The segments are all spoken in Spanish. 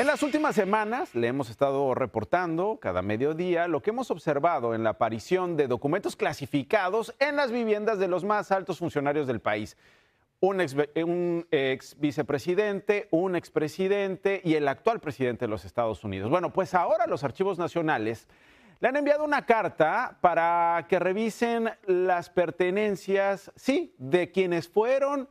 En las últimas semanas le hemos estado reportando cada mediodía lo que hemos observado en la aparición de documentos clasificados en las viviendas de los más altos funcionarios del país. Un ex, eh, un ex vicepresidente, un expresidente y el actual presidente de los Estados Unidos. Bueno, pues ahora los archivos nacionales le han enviado una carta para que revisen las pertenencias, sí, de quienes fueron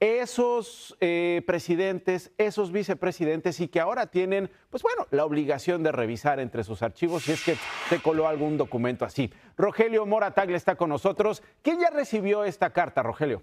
esos eh, presidentes, esos vicepresidentes y que ahora tienen, pues bueno, la obligación de revisar entre sus archivos si es que se coló algún documento así. Rogelio Mora Tagle está con nosotros. ¿Quién ya recibió esta carta, Rogelio?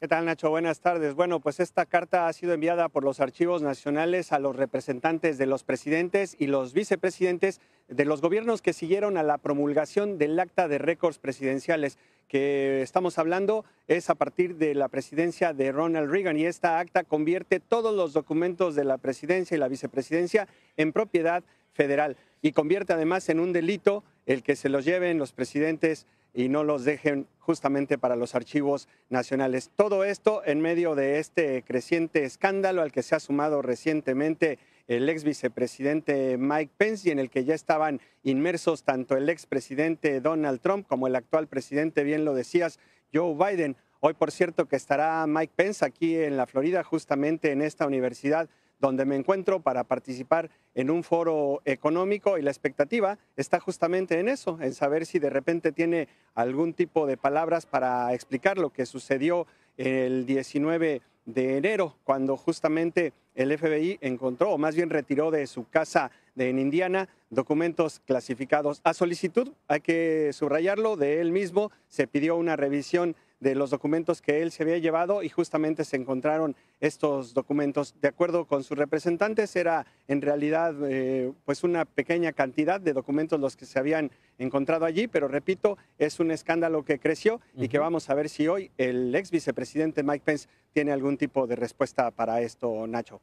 ¿Qué tal, Nacho? Buenas tardes. Bueno, pues esta carta ha sido enviada por los archivos nacionales a los representantes de los presidentes y los vicepresidentes de los gobiernos que siguieron a la promulgación del acta de récords presidenciales que estamos hablando es a partir de la presidencia de Ronald Reagan y esta acta convierte todos los documentos de la presidencia y la vicepresidencia en propiedad federal y convierte además en un delito el que se los lleven los presidentes y no los dejen justamente para los archivos nacionales. Todo esto en medio de este creciente escándalo al que se ha sumado recientemente el ex vicepresidente Mike Pence y en el que ya estaban inmersos tanto el expresidente Donald Trump como el actual presidente, bien lo decías, Joe Biden. Hoy, por cierto, que estará Mike Pence aquí en la Florida, justamente en esta universidad donde me encuentro para participar en un foro económico y la expectativa está justamente en eso, en saber si de repente tiene algún tipo de palabras para explicar lo que sucedió el 19 de enero, cuando justamente el FBI encontró, o más bien retiró de su casa en Indiana, documentos clasificados a solicitud, hay que subrayarlo, de él mismo se pidió una revisión de los documentos que él se había llevado y justamente se encontraron estos documentos. De acuerdo con sus representantes, era en realidad eh, pues una pequeña cantidad de documentos los que se habían encontrado allí, pero repito, es un escándalo que creció y que vamos a ver si hoy el ex vicepresidente Mike Pence tiene algún tipo de respuesta para esto, Nacho.